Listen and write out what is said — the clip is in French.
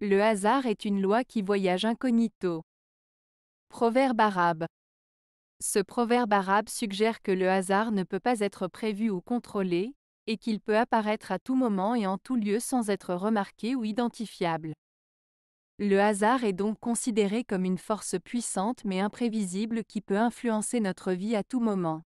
Le hasard est une loi qui voyage incognito. Proverbe arabe. Ce proverbe arabe suggère que le hasard ne peut pas être prévu ou contrôlé, et qu'il peut apparaître à tout moment et en tout lieu sans être remarqué ou identifiable. Le hasard est donc considéré comme une force puissante mais imprévisible qui peut influencer notre vie à tout moment.